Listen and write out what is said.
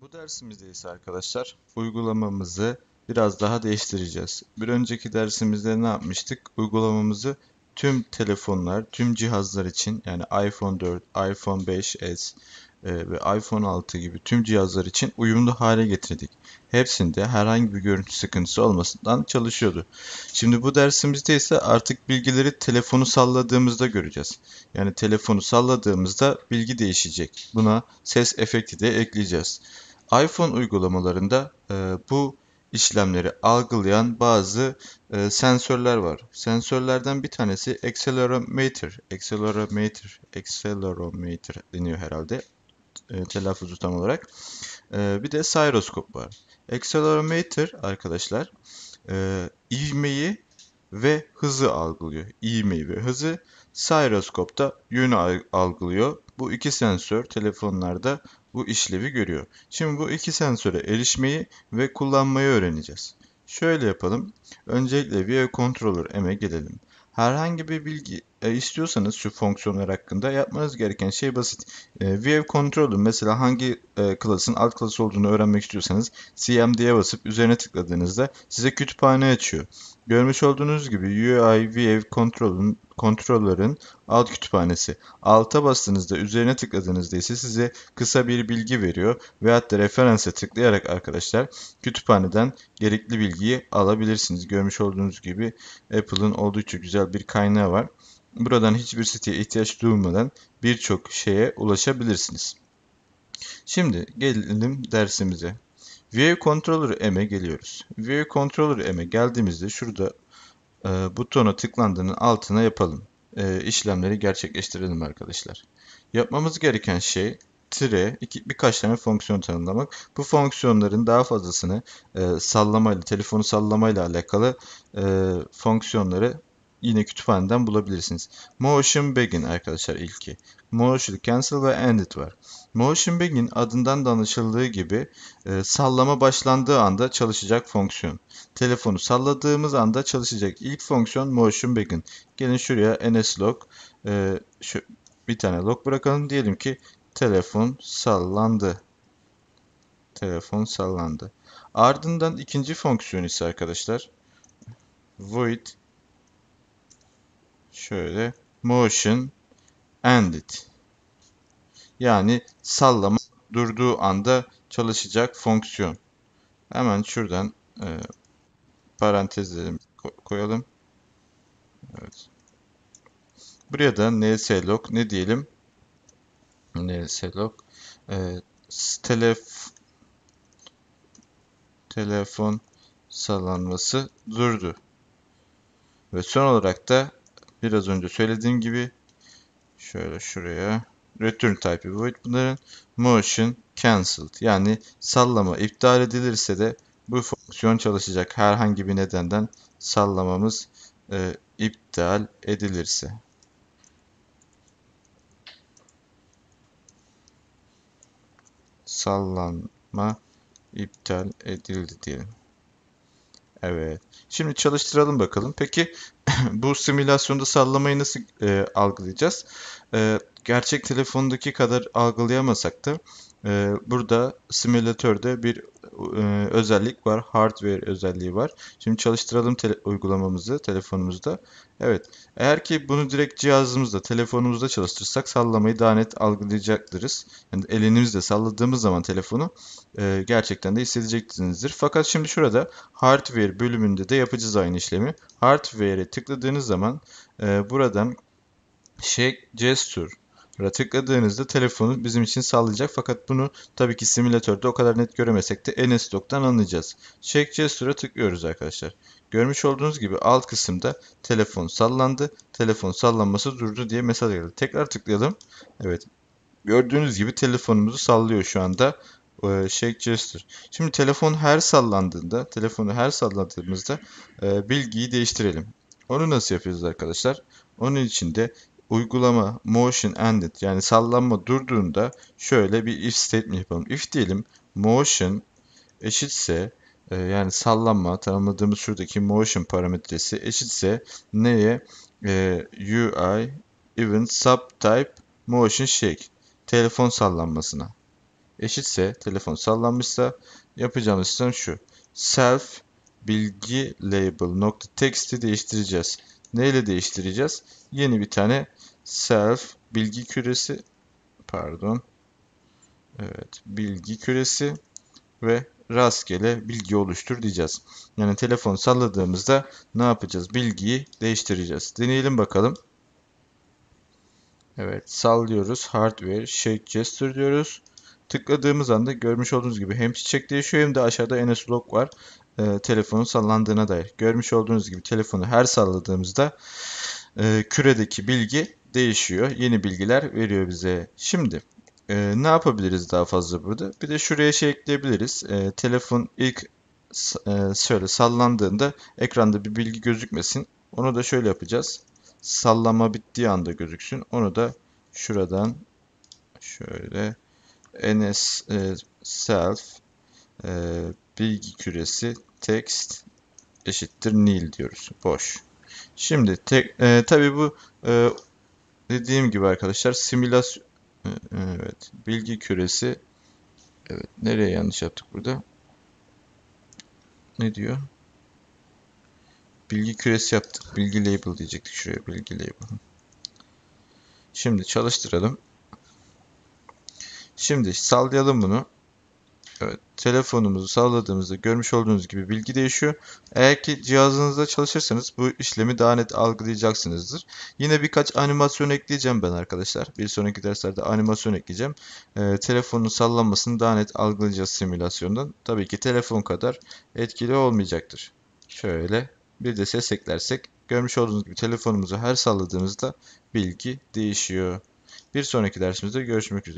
Bu dersimizde ise arkadaşlar uygulamamızı biraz daha değiştireceğiz. Bir önceki dersimizde ne yapmıştık? Uygulamamızı tüm telefonlar, tüm cihazlar için yani iPhone 4, iPhone 5s e, ve iPhone 6 gibi tüm cihazlar için uyumlu hale getirdik. Hepsinde herhangi bir görüntü sıkıntısı olmasından çalışıyordu. Şimdi bu dersimizde ise artık bilgileri telefonu salladığımızda göreceğiz. Yani telefonu salladığımızda bilgi değişecek. Buna ses efekti de ekleyeceğiz iPhone uygulamalarında e, bu işlemleri algılayan bazı e, sensörler var. Sensörlerden bir tanesi accelerometer, accelerometer, accelerometer deniyor herhalde e, telaffuzu tam olarak. E, bir de gyroskop var. Accelerometer arkadaşlar e, ivmeyi ve hızı algılıyor. İğmeyi ve hızı. Gyroskopta yönü algılıyor. Bu iki sensör telefonlarda bu işlevi görüyor. Şimdi bu iki sensöre erişmeyi ve kullanmayı öğreneceğiz. Şöyle yapalım. Öncelikle via Controller M'e gidelim. Herhangi bir bilgi e, istiyorsanız şu fonksiyonlar hakkında yapmanız gereken şey basit. E, View Controller mesela hangi e, klasın alt klası olduğunu öğrenmek istiyorsanız CMD'ye basıp üzerine tıkladığınızda size kütüphane açıyor. Görmüş olduğunuz gibi UI View Controller'ın Controller'ın alt kütüphanesi. Alta bastığınızda üzerine tıkladığınızda ise size kısa bir bilgi veriyor ve da referansa tıklayarak arkadaşlar kütüphaneden gerekli bilgiyi alabilirsiniz. Görmüş olduğunuz gibi Apple'ın oldukça güzel bir kaynağı var. Buradan hiçbir siteye ihtiyaç duymadan birçok şeye ulaşabilirsiniz. Şimdi gelelim dersimize. View Controller M'e geliyoruz. View Controller M'e geldiğimizde şurada e, butona tıklandığının altına yapalım. E, işlemleri gerçekleştirelim arkadaşlar. Yapmamız gereken şey tire iki, birkaç tane fonksiyon tanımlamak. Bu fonksiyonların daha fazlasını e, sallamayla, telefonu sallamayla alakalı e, fonksiyonları yine kütüphaneden bulabilirsiniz. Motion Begin arkadaşlar ilki. Motion Cancel ve Ended var. Motion Begin adından da anlaşıldığı gibi e, sallama başlandığı anda çalışacak fonksiyon. Telefonu salladığımız anda çalışacak ilk fonksiyon Motion Begin. Gelin şuraya nslog e, şu bir tane lock bırakalım. Diyelim ki telefon sallandı. Telefon sallandı. Ardından ikinci fonksiyon ise arkadaşlar void Şöyle motion ended. Yani sallama durduğu anda çalışacak fonksiyon. Hemen şuradan e, parantezlerimi koyalım. Evet. Buraya da nslog ne diyelim? nslog e, telef telefon sallanması durdu. Ve son olarak da Biraz önce söylediğim gibi şöyle şuraya return type void bunların motion cancelled yani sallama iptal edilirse de bu fonksiyon çalışacak herhangi bir nedenden sallamamız e, iptal edilirse. Sallanma iptal edildi diyelim. Evet. Şimdi çalıştıralım bakalım. Peki bu simülasyonda sallamayı nasıl e, algılayacağız? E, gerçek telefondaki kadar algılayamasak da e, burada simülatörde bir e, özellik var. Hardware özelliği var. Şimdi çalıştıralım tele uygulamamızı telefonumuzda. Evet. Eğer ki bunu direkt cihazımızda, telefonumuzda çalıştırsak sallamayı daha net algılayacaktırız. Yani elinizle salladığımız zaman telefonu e, gerçekten de hissedeceksinizdir. Fakat şimdi şurada hardware bölümünde de yapacağız aynı işlemi. Hardware'e tıkladığınız zaman e, buradan shake şey, gesture tıkladığınızda telefonu bizim için sağlayacak fakat bunu tabii ki simülatörde o kadar net göremesek de en stoktan anlayacağız. Shake Gesture'a tıklıyoruz arkadaşlar. Görmüş olduğunuz gibi alt kısımda telefon sallandı, telefon sallanması durdu diye mesaj geldi. Tekrar tıklayalım. Evet. Gördüğünüz gibi telefonumuzu sallıyor şu anda. Shake Gesture. Şimdi telefon her sallandığında, telefonu her salladığımızda e, bilgiyi değiştirelim. Onu nasıl yapıyoruz arkadaşlar? Onun için de uygulama motion ended yani sallanma durduğunda şöyle bir if statement yapalım. If diyelim motion eşitse e, yani sallanma tanımladığımız şuradaki motion parametresi eşitse neye? E, UI event subtype motion shake telefon sallanmasına eşitse telefon sallanmışsa yapacağımız işlem şu. Self bilgi label nokta text'i değiştireceğiz. Neyle değiştireceğiz? Yeni bir tane self bilgi küresi pardon evet bilgi küresi ve rastgele bilgi oluştur diyeceğiz. Yani telefon salladığımızda ne yapacağız? Bilgiyi değiştireceğiz. Deneyelim bakalım. Evet sallıyoruz. Hardware shake gesture diyoruz. Tıkladığımız anda görmüş olduğunuz gibi hem çiçek değişiyor hem de aşağıda NS log var. E, telefonun sallandığına dair. Görmüş olduğunuz gibi telefonu her salladığımızda e, küredeki bilgi değişiyor. Yeni bilgiler veriyor bize. Şimdi e, ne yapabiliriz daha fazla burada? Bir de şuraya şey ekleyebiliriz. E, telefon ilk e, şöyle sallandığında ekranda bir bilgi gözükmesin. Onu da şöyle yapacağız. Sallama bittiği anda gözüksün. Onu da şuradan şöyle ns e, self e, bilgi küresi text eşittir nil diyoruz. Boş. Şimdi tek, e, tabii bu e, dediğim gibi arkadaşlar simülasyon evet bilgi küresi evet nereye yanlış yaptık burada ne diyor bilgi küresi yaptık bilgi label diyecektik şuraya bilgi label şimdi çalıştıralım şimdi sallayalım bunu evet telefonumuzu salladığımızda görmüş olduğunuz gibi bilgi değişiyor. Eğer ki cihazınızda çalışırsanız bu işlemi daha net algılayacaksınızdır. Yine birkaç animasyon ekleyeceğim ben arkadaşlar. Bir sonraki derslerde animasyon ekleyeceğim. E, telefonun sallanmasını daha net algılayacağız simülasyondan. Tabii ki telefon kadar etkili olmayacaktır. Şöyle bir de ses eklersek görmüş olduğunuz gibi telefonumuzu her salladığımızda bilgi değişiyor. Bir sonraki dersimizde görüşmek üzere.